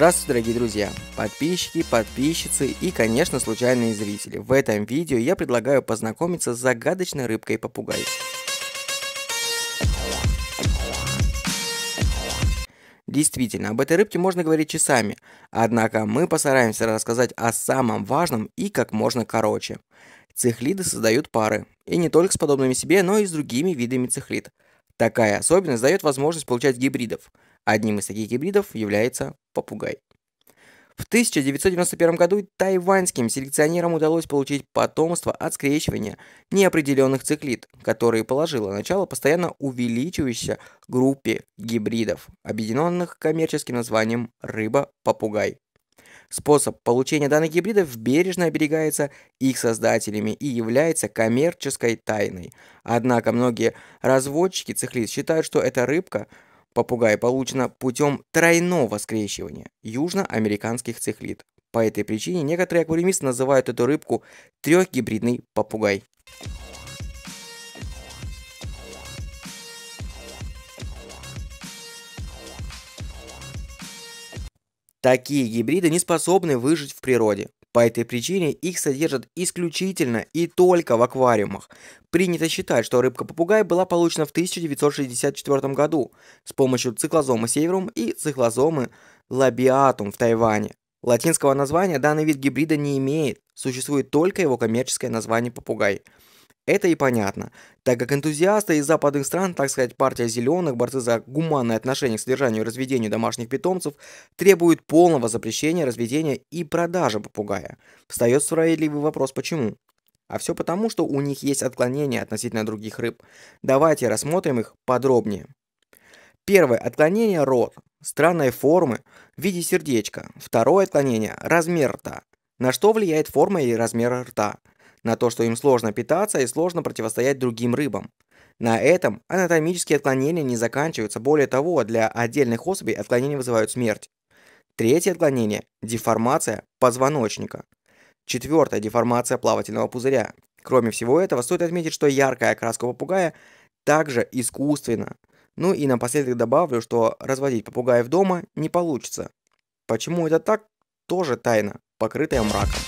Здравствуйте, дорогие друзья, подписчики, подписчицы и, конечно, случайные зрители. В этом видео я предлагаю познакомиться с загадочной рыбкой-попугай. Действительно, об этой рыбке можно говорить часами, однако мы постараемся рассказать о самом важном и как можно короче. Цихлиды создают пары, и не только с подобными себе, но и с другими видами цихлид. Такая особенность дает возможность получать гибридов – Одним из таких гибридов является попугай. В 1991 году тайваньским селекционерам удалось получить потомство от скрещивания неопределенных циклид, которые положило начало постоянно увеличивающейся группе гибридов, объединенных коммерческим названием рыба-попугай. Способ получения данных гибридов бережно оберегается их создателями и является коммерческой тайной. Однако многие разводчики циклид считают, что эта рыбка – Попугай получено путем тройного скрещивания южноамериканских цихлид. По этой причине некоторые аквариумисты называют эту рыбку трехгибридный попугай. Такие гибриды не способны выжить в природе. По этой причине их содержат исключительно и только в аквариумах. Принято считать, что рыбка-попугай была получена в 1964 году с помощью циклозома северум и циклозомы лабиатум в Тайване. Латинского названия данный вид гибрида не имеет, существует только его коммерческое название попугай – это и понятно, так как энтузиасты из западных стран, так сказать, партия зеленых, борцы за гуманное отношение к содержанию и разведению домашних питомцев, требуют полного запрещения разведения и продажи попугая. Встает справедливый вопрос, почему? А все потому, что у них есть отклонения относительно других рыб. Давайте рассмотрим их подробнее. Первое отклонение – рот, странной формы в виде сердечка. Второе отклонение – размер рта. На что влияет форма и размер рта? на то, что им сложно питаться и сложно противостоять другим рыбам. На этом анатомические отклонения не заканчиваются, более того, для отдельных особей отклонения вызывают смерть. Третье отклонение – деформация позвоночника. Четвертое – деформация плавательного пузыря. Кроме всего этого, стоит отметить, что яркая окраска попугая также искусственна. Ну и напоследок добавлю, что разводить попугаев дома не получится. Почему это так, тоже тайна, покрытая мраком.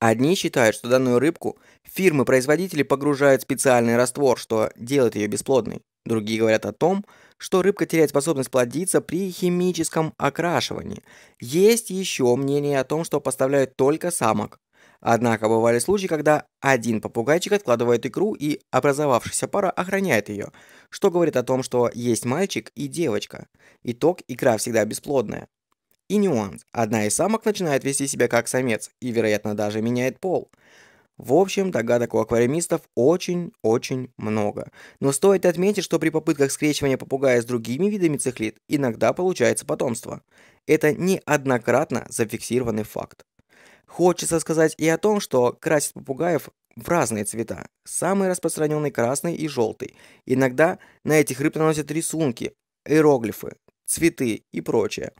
Одни считают, что данную рыбку фирмы-производители погружают в специальный раствор, что делает ее бесплодной. Другие говорят о том, что рыбка теряет способность плодиться при химическом окрашивании. Есть еще мнение о том, что поставляют только самок. Однако бывали случаи, когда один попугайчик откладывает икру и образовавшаяся пара охраняет ее, что говорит о том, что есть мальчик и девочка. Итог – икра всегда бесплодная. И нюанс. Одна из самок начинает вести себя как самец и, вероятно, даже меняет пол. В общем, догадок у аквариумистов очень-очень много. Но стоит отметить, что при попытках скрещивания попугая с другими видами цихлид иногда получается потомство. Это неоднократно зафиксированный факт. Хочется сказать и о том, что красят попугаев в разные цвета. Самый распространенный красный и желтый. Иногда на этих рыб наносят рисунки, иероглифы, цветы и прочее.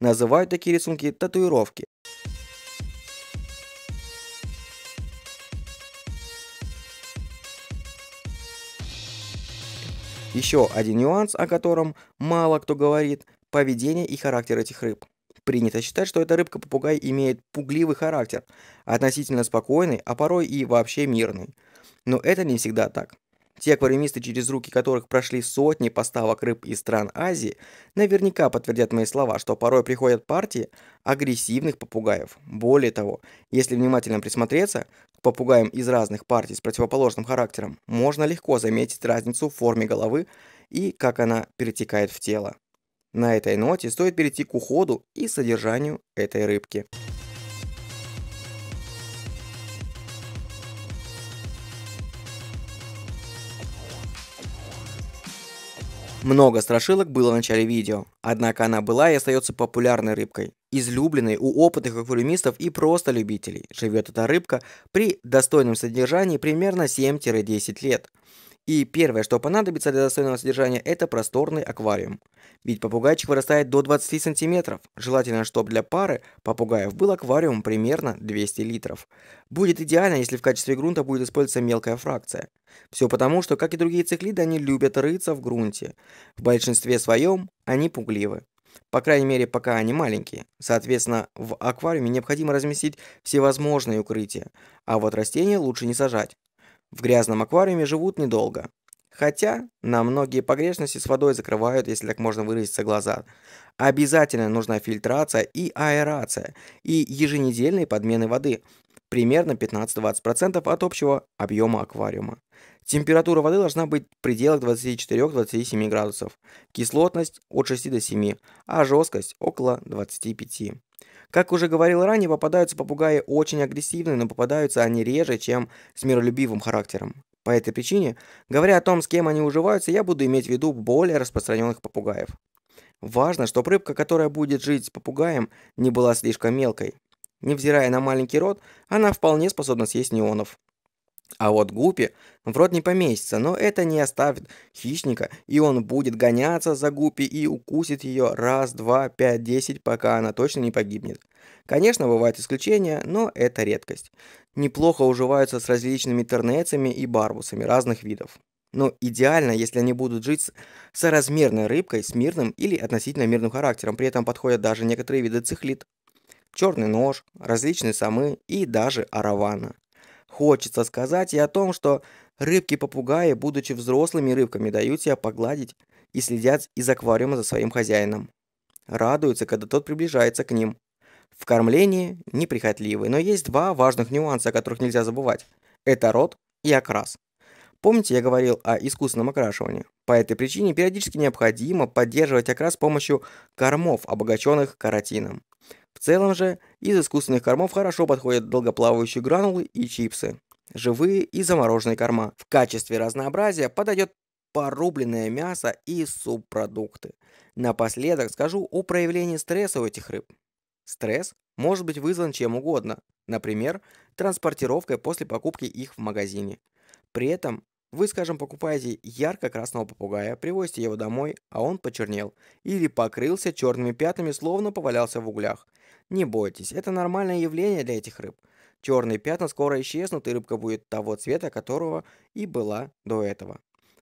Называют такие рисунки татуировки. Еще один нюанс, о котором мало кто говорит – поведение и характер этих рыб. Принято считать, что эта рыбка-попугай имеет пугливый характер, относительно спокойный, а порой и вообще мирный. Но это не всегда так. Те аквариумисты, через руки которых прошли сотни поставок рыб из стран Азии, наверняка подтвердят мои слова, что порой приходят партии агрессивных попугаев. Более того, если внимательно присмотреться к попугаям из разных партий с противоположным характером, можно легко заметить разницу в форме головы и как она перетекает в тело. На этой ноте стоит перейти к уходу и содержанию этой рыбки. Много страшилок было в начале видео, однако она была и остается популярной рыбкой. Излюбленной у опытных аквариумистов и просто любителей. Живет эта рыбка при достойном содержании примерно 7-10 лет. И первое, что понадобится для достойного содержания, это просторный аквариум. Ведь попугайчик вырастает до 20 сантиметров. Желательно, чтобы для пары попугаев был аквариум примерно 200 литров. Будет идеально, если в качестве грунта будет использоваться мелкая фракция. Все потому, что, как и другие циклиды, они любят рыться в грунте. В большинстве своем они пугливы. По крайней мере, пока они маленькие. Соответственно, в аквариуме необходимо разместить всевозможные укрытия. А вот растения лучше не сажать в грязном аквариуме живут недолго. Хотя на многие погрешности с водой закрывают, если так можно выразиться, глаза. Обязательно нужна фильтрация и аэрация, и еженедельные подмены воды, примерно 15-20% от общего объема аквариума. Температура воды должна быть в пределах 24-27 градусов, кислотность от 6 до 7, а жесткость около 25. Как уже говорил ранее, попадаются попугаи очень агрессивные, но попадаются они реже, чем с миролюбивым характером. По этой причине, говоря о том, с кем они уживаются, я буду иметь в виду более распространенных попугаев. Важно, чтобы рыбка, которая будет жить с попугаем, не была слишком мелкой. Невзирая на маленький рот, она вполне способна съесть неонов. А вот Гупи в рот не поместится, но это не оставит хищника, и он будет гоняться за Гупи и укусит ее раз, два, пять, десять, пока она точно не погибнет. Конечно, бывают исключения, но это редкость. Неплохо уживаются с различными тернецами и барбусами разных видов. Но идеально, если они будут жить с соразмерной рыбкой с мирным или относительно мирным характером, при этом подходят даже некоторые виды цихлит черный нож, различные самы и даже аравана. Хочется сказать и о том, что рыбки-попугаи, будучи взрослыми рыбками, дают себя погладить и следят из аквариума за своим хозяином. Радуются, когда тот приближается к ним. В кормлении неприхотливы, но есть два важных нюанса, о которых нельзя забывать. Это рот и окрас. Помните, я говорил о искусственном окрашивании? По этой причине периодически необходимо поддерживать окрас с помощью кормов, обогащенных каротином. В целом же, из искусственных кормов хорошо подходят долгоплавающие гранулы и чипсы, живые и замороженные корма. В качестве разнообразия подойдет порубленное мясо и субпродукты. Напоследок скажу о проявлении стресса у этих рыб. Стресс может быть вызван чем угодно, например, транспортировкой после покупки их в магазине. При этом вы, скажем, покупаете ярко-красного попугая, привозите его домой, а он почернел или покрылся черными пятнами, словно повалялся в углях – не бойтесь, это нормальное явление для этих рыб. Черные пятна скоро исчезнут, и рыбка будет того цвета, которого и была до этого.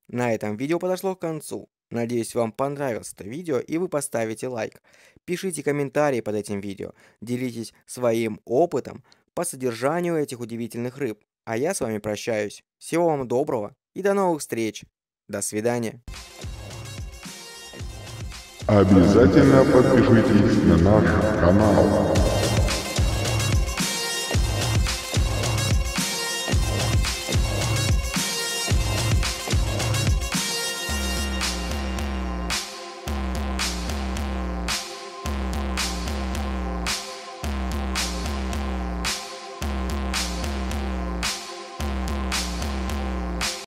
На этом видео подошло к концу. Надеюсь, вам понравилось это видео и вы поставите лайк. Пишите комментарии под этим видео, делитесь своим опытом по содержанию этих удивительных рыб. А я с вами прощаюсь. Всего вам доброго и до новых встреч. До свидания. Обязательно подпишитесь на наш канал.